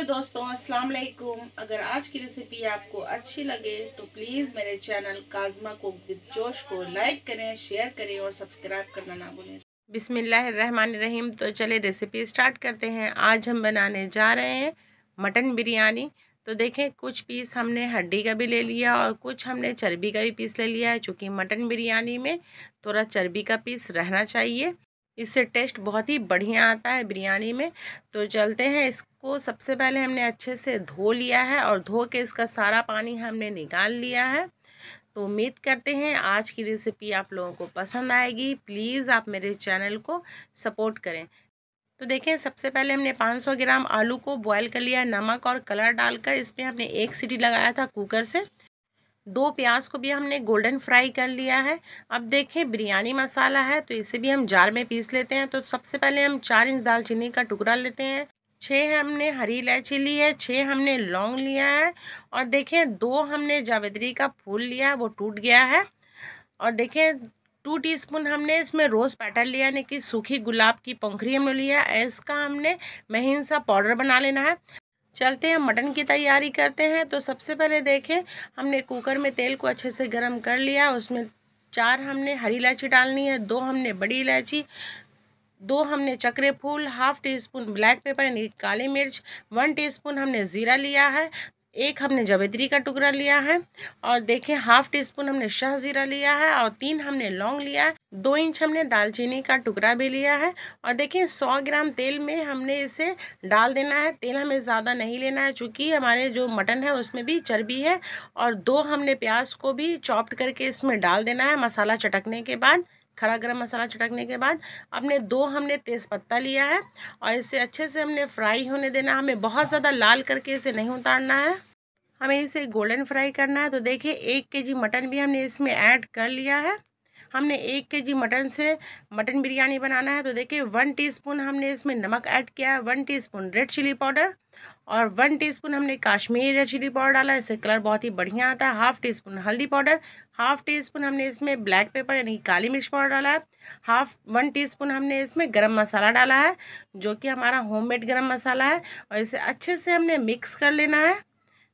hello दोस्तों अस्सलाम वालेकुम अगर आज की रेसिपी आपको अच्छी लगे तो प्लीज़ मेरे चैनल काजमा को जोश को लाइक करें शेयर करें और सब्सक्राइब करना ना भूलें बिसमीम तो चले रेसिपी स्टार्ट करते हैं आज हम बनाने जा रहे हैं मटन बिरयानी तो देखें कुछ पीस हमने हड्डी का भी ले लिया और कुछ हमने चर्बी का भी पीस ले लिया है चूँकि मटन बिरयानी में थोड़ा चर्बी का पीस रहना चाहिए इससे टेस्ट बहुत ही बढ़िया आता है बिरयानी में तो चलते हैं इसको सबसे पहले हमने अच्छे से धो लिया है और धो के इसका सारा पानी हमने निकाल लिया है तो उम्मीद करते हैं आज की रेसिपी आप लोगों को पसंद आएगी प्लीज़ आप मेरे चैनल को सपोर्ट करें तो देखें सबसे पहले हमने 500 ग्राम आलू को बॉयल कर लिया नमक और कलर डालकर इसमें हमने एक सीटी लगाया था कुकर से दो प्याज को भी हमने गोल्डन फ्राई कर लिया है अब देखें बिरयानी मसाला है तो इसे भी हम जार में पीस लेते हैं तो सबसे पहले हम चार इंच दालचीनी का टुकड़ा लेते हैं छः हमने हरी इलायची ली है छः हमने लौंग लिया है और देखें दो हमने जावेदरी का फूल लिया है वो टूट गया है और देखें टू टीस्पून हमने इसमें रोज़ पैटर लिया यानी कि सूखी गुलाब की पंखरी हमने लिया है इसका हमने महीन सा पाउडर बना लेना है चलते हैं मटन की तैयारी करते हैं तो सबसे पहले देखें हमने कुकर में तेल को अच्छे से गर्म कर लिया उसमें चार हमने हरी इलायची डालनी है दो हमने बड़ी इलायची दो हमने चक्रे फूल half teaspoon black pepper यानी काली मिर्च वन टीस्पून हमने ज़ीरा लिया है एक हमने जवेदरी का टुकड़ा लिया है और देखें हाफ टी स्पून हमने शाह ज़ीरा लिया है और तीन हमने लौंग लिया है दो इंच हमने दालचीनी का टुकड़ा भी लिया है और देखें सौ ग्राम तेल में हमने इसे डाल देना है तेल हमें ज़्यादा नहीं लेना है चूँकि हमारे जो मटन है उसमें भी चर्बी है और दो हमने प्याज को भी चॉप्ड करके इसमें डाल देना है मसाला चटकने के बाद खड़ा गरम मसाला छिड़कने के बाद अपने दो हमने तेज़पत्ता लिया है और इसे अच्छे से हमने फ्राई होने देना हमें बहुत ज़्यादा लाल करके इसे नहीं उतारना है हमें इसे गोल्डन फ्राई करना है तो देखिए एक जी मटन भी हमने इसमें ऐड कर लिया है हमने एक के जी मटन से मटन बिरयानी बनाना है तो देखिए वन टीस्पून हमने इसमें नमक ऐड किया है one teaspoon red chilli powder और वन टीस्पून हमने काश्मीर रेड चिली पाउडर डाला इससे कलर बहुत ही बढ़िया आता है हाफ टी स्पून हल्दी पाउडर हाफ टी स्पून हमने इसमें ब्लैक पेपर यानी कि काली मिर्च पाउडर डाला है हाफ वन टीस्पून हमने इसमें गरम मसाला डाला है जो कि हमारा होममेड गरम मसाला है और इसे अच्छे से हमने मिक्स कर लेना है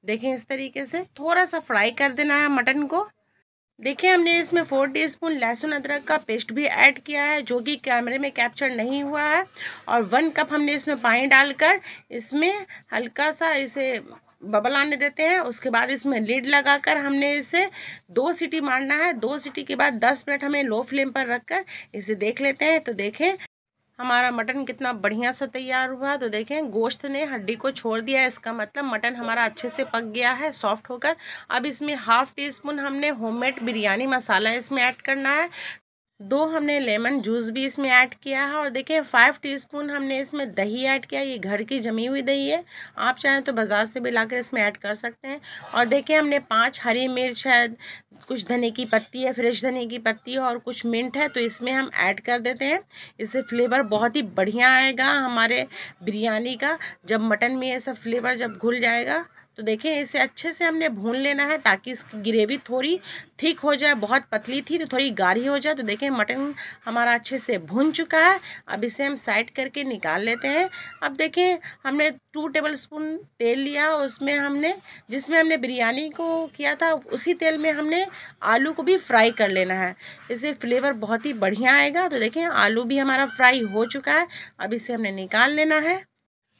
देखें इस तरीके से थोड़ा सा फ्राई कर देना है मटन को देखिए हमने इसमें फोर टीस्पून लहसुन अदरक का पेस्ट भी ऐड किया है जो कि कैमरे में कैप्चर नहीं हुआ है और वन कप हमने इसमें पानी डालकर इसमें हल्का सा इसे बबल आने देते हैं उसके बाद इसमें लीड लगाकर हमने इसे दो सीटी मारना है दो सीटी के बाद दस मिनट हमें लो फ्लेम पर रखकर इसे देख लेते हैं तो देखें हमारा मटन कितना बढ़िया सा तैयार हुआ तो देखें गोश्त ने हड्डी को छोड़ दिया है इसका मतलब मटन हमारा अच्छे से पक गया है सॉफ्ट होकर अब इसमें हाफ़ टी स्पून हमने होममेड बिरयानी मसाला इसमें ऐड करना है दो हमने लेमन जूस भी इसमें ऐड किया है और देखिए फाइव टीस्पून हमने इसमें दही ऐड किया ये घर की जमी हुई दही है आप चाहें तो बाज़ार से भी लाकर इसमें ऐड कर सकते हैं और देखिए हमने पांच हरी मिर्च है कुछ धने की पत्ती है फ्रेश धने की पत्ती है और कुछ मिंट है तो इसमें हम ऐड कर देते हैं इससे फ्लेवर बहुत ही बढ़िया आएगा हमारे बिरयानी का जब मटन में ये सब फ्लेवर जब घुल जाएगा तो देखें इसे अच्छे से हमने भून लेना है ताकि इसकी ग्रेवी थोड़ी थिक हो जाए बहुत पतली थी तो थोड़ी गाढ़ी हो जाए तो देखें मटन हमारा अच्छे से भून चुका है अब इसे हम साइड करके निकाल लेते हैं अब देखें हमने टू टेबल स्पून तेल लिया उसमें हमने जिसमें हमने बिरयानी को किया था उसी तेल में हमने आलू को भी फ्राई कर लेना है इससे फ्लेवर बहुत ही बढ़िया आएगा तो देखें आलू भी हमारा फ्राई हो चुका है अब इसे हमने निकाल लेना है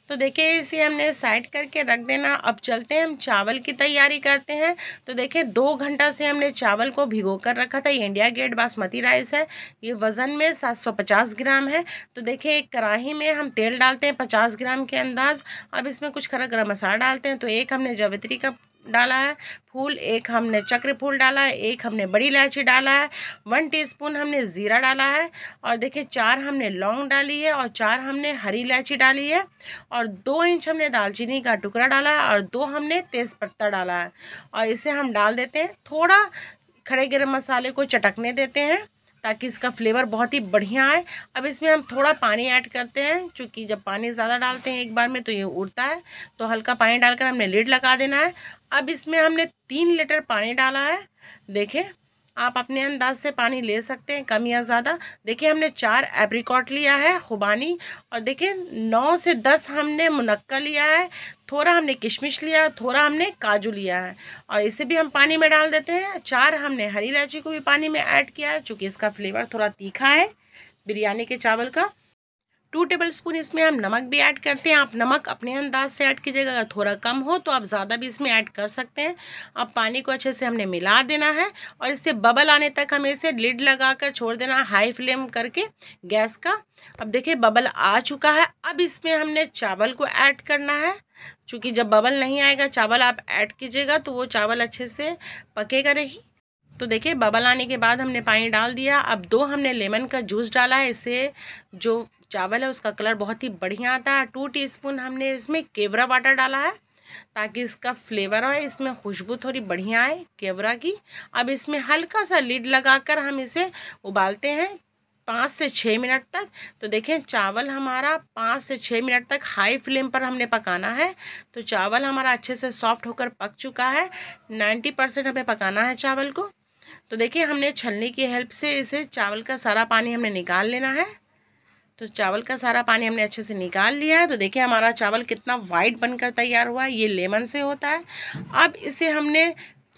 तो देखिए इसे हमने साइड करके रख देना अब चलते हैं हम चावल की तैयारी करते हैं तो देखिए दो घंटा से हमने चावल को भिगो कर रखा था ये इंडिया गेट बासमती राइस है ये वज़न में 750 ग्राम है तो देखिए एक कढ़ाही में हम तेल डालते हैं 50 ग्राम के अंदाज अब इसमें कुछ खरा गर्म मसाला डालते हैं तो एक हमने जावित्री का डाला है फूल एक हमने चक्र फूल डाला है एक हमने बड़ी इलायची डाला है वन टीस्पून हमने ज़ीरा डाला है और देखिए चार हमने लौंग डाली है और चार हमने हरी इलायची डाली है और दो इंच हमने दालचीनी का टुकड़ा डाला है और दो हमने तेज़पत्ता डाला है और इसे हम डाल देते हैं थोड़ा खड़े गर्म मसाले को चटकने देते हैं ताकि इसका फ्लेवर बहुत ही बढ़िया आए अब इसमें हम थोड़ा पानी ऐड करते हैं क्योंकि जब पानी ज़्यादा डालते हैं एक बार में तो ये उड़ता है तो हल्का पानी डालकर हमने लीड लगा देना है अब इसमें हमने तीन लीटर पानी डाला है देखें आप अपने अंदाज से पानी ले सकते हैं कम या ज़्यादा देखिए हमने चार एब्रिकॉट लिया है खुबानी और देखिए नौ से दस हमने मुनक्का लिया है थोड़ा हमने किशमिश लिया थोड़ा हमने काजू लिया है और इसे भी हम पानी में डाल देते हैं चार हमने हरी इलायची को भी पानी में ऐड किया है चूँकि इसका फ्लेवर थोड़ा तीखा है बिरयानी के चावल का टू टेबल स्पून इसमें हम नमक भी ऐड करते हैं आप नमक अपने अंदाज से ऐड कीजिएगा अगर थोड़ा कम हो तो आप ज़्यादा भी इसमें ऐड कर सकते हैं अब पानी को अच्छे से हमने मिला देना है और इससे बबल आने तक हमें इसे लिड लगा कर छोड़ देना हाई फ्लेम करके गैस का अब देखिए बबल आ चुका है अब इसमें हमने चावल को ऐड करना है चूँकि जब बबल नहीं आएगा चावल आप ऐड कीजिएगा तो वो चावल अच्छे से पकेगा नहीं तो देखिए बबल आने के बाद हमने पानी डाल दिया अब दो हमने लेमन का जूस डाला है इससे जो चावल है उसका कलर बहुत ही बढ़िया आता है टू टीस्पून हमने इसमें केवरा वाटर डाला है ताकि इसका फ्लेवर आए इसमें खुशबू थोड़ी बढ़िया आए केवरा की अब इसमें हल्का सा लीड लगाकर हम इसे उबालते हैं पाँच से छः मिनट तक तो देखें चावल हमारा पाँच से छः मिनट तक हाई फ्लेम पर हमने पकाना है तो चावल हमारा अच्छे से सॉफ्ट होकर पक चुका है नाइन्टी परसेंट हमें पकाना है चावल को तो देखिए हमने छलनी की हेल्प से इसे चावल का सारा पानी हमने निकाल लेना है तो चावल का सारा पानी हमने अच्छे से निकाल लिया है तो देखिए हमारा चावल कितना वाइट बनकर तैयार हुआ है ये लेमन से होता है अब इसे हमने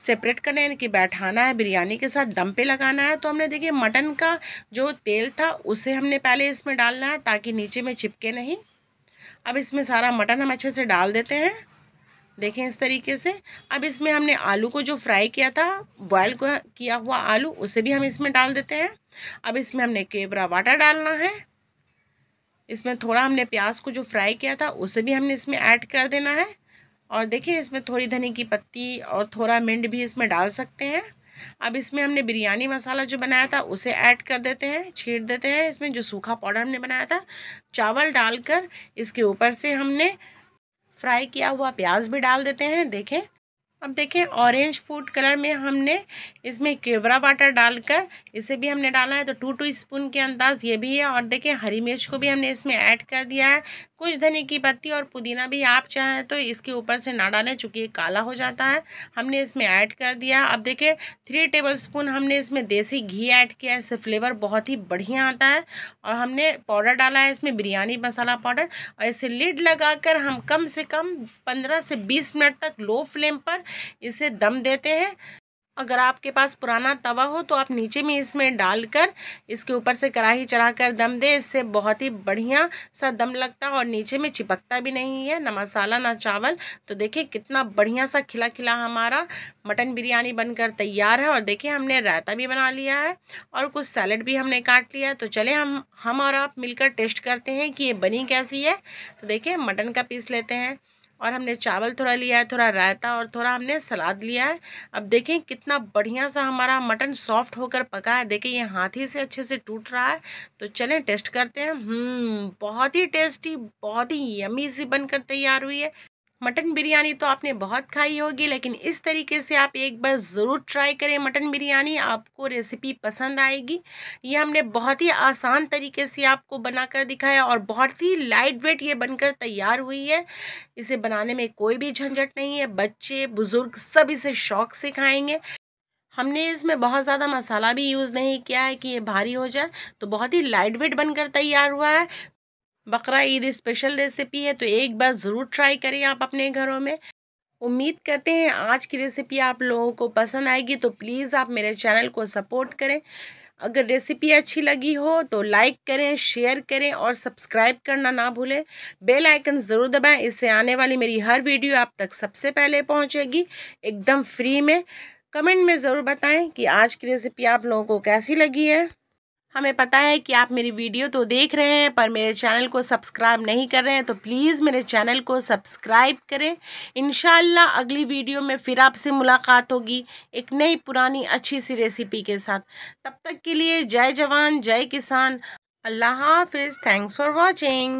सेपरेट करना है यानी कि बैठाना है बिरयानी के साथ दम पे लगाना है तो हमने देखिए मटन का जो तेल था उसे हमने पहले इसमें डालना है ताकि नीचे में चिपके नहीं अब इसमें सारा मटन हम अच्छे से डाल देते हैं देखें इस तरीके से अब इसमें हमने आलू को जो फ्राई किया था बॉयल किया हुआ आलू उसे भी हम इसमें डाल देते हैं अब इसमें हमने केवरा वाटर डालना है इसमें थोड़ा हमने प्याज को जो फ्राई किया था उसे भी हमने इसमें ऐड कर देना है और देखिए इसमें थोड़ी धनी की पत्ती और थोड़ा मिंट भी इसमें डाल सकते हैं अब इसमें हमने बिरयानी मसाला जो बनाया था उसे ऐड कर देते हैं छीट देते हैं इसमें जो सूखा पाउडर हमने बनाया था चावल डालकर इसके ऊपर से हमने फ्राई किया हुआ प्याज भी डाल देते हैं देखें अब देखें ऑरेंज फूड कलर में हमने इसमें केवरा वाटर डालकर इसे भी हमने डाला है तो टू टू स्पून के अंदाज ये भी है और देखें हरी मिर्च को भी हमने इसमें ऐड कर दिया है कुछ धनी की पत्ती और पुदीना भी आप चाहें तो इसके ऊपर से ना डालें चूँकि ये काला हो जाता है हमने इसमें ऐड कर दिया अब देखिए थ्री टेबल स्पून हमने इसमें देसी घी ऐड किया है इससे फ्लेवर बहुत ही बढ़िया आता है और हमने पाउडर डाला है इसमें बिरयानी मसाला पाउडर और इसे लिड लगाकर हम कम से कम पंद्रह से बीस मिनट तक लो फ्लेम पर इसे दम देते हैं अगर आपके पास पुराना तवा हो तो आप नीचे में इसमें डालकर इसके ऊपर से कढ़ाई चढ़ाकर दम दे इससे बहुत ही बढ़िया सा दम लगता है और नीचे में चिपकता भी नहीं है ना मसाला ना चावल तो देखिए कितना बढ़िया सा खिला खिला हमारा मटन बिरयानी बनकर तैयार है और देखिए हमने रायता भी बना लिया है और कुछ सैलड भी हमने काट लिया है तो चले हम हम और आप मिलकर टेस्ट करते हैं कि ये बनी कैसी है तो देखिए मटन का पीस लेते हैं और हमने चावल थोड़ा लिया है थोड़ा रायता और थोड़ा हमने सलाद लिया है अब देखें कितना बढ़िया सा हमारा मटन सॉफ्ट होकर पका है देखें ये हाथी से अच्छे से टूट रहा है तो चलें टेस्ट करते हैं हम्म, बहुत ही टेस्टी बहुत ही यमी सी बनकर तैयार हुई है मटन बिरयानी तो आपने बहुत खाई होगी लेकिन इस तरीके से आप एक बार ज़रूर ट्राई करें मटन बिरयानी आपको रेसिपी पसंद आएगी ये हमने बहुत ही आसान तरीके से आपको बनाकर दिखाया और बहुत ही लाइट वेट ये बनकर तैयार हुई है इसे बनाने में कोई भी झंझट नहीं है बच्चे बुज़ुर्ग सब इसे शौक से खाएँगे हमने इसमें बहुत ज़्यादा मसाला भी यूज़ नहीं किया है कि ये भारी हो जाए तो बहुत ही लाइट वेट बनकर तैयार हुआ है बकरा ईद स्पेशल रेसिपी है तो एक बार ज़रूर ट्राई करें आप अपने घरों में उम्मीद करते हैं आज की रेसिपी आप लोगों को पसंद आएगी तो प्लीज़ आप मेरे चैनल को सपोर्ट करें अगर रेसिपी अच्छी लगी हो तो लाइक करें शेयर करें और सब्सक्राइब करना ना भूलें बेल आइकन ज़रूर दबाएं इससे आने वाली मेरी हर वीडियो आप तक सबसे पहले पहुंचेगी एकदम फ्री में कमेंट में ज़रूर बताएं कि आज की रेसिपी आप लोगों को कैसी लगी है हमें पता है कि आप मेरी वीडियो तो देख रहे हैं पर मेरे चैनल को सब्सक्राइब नहीं कर रहे हैं तो प्लीज़ मेरे चैनल को सब्सक्राइब करें इन अगली वीडियो में फिर आपसे मुलाकात होगी एक नई पुरानी अच्छी सी रेसिपी के साथ तब तक के लिए जय जवान जय किसान अल्लाह हाफिज़ थैंक्स फॉर वॉचिंग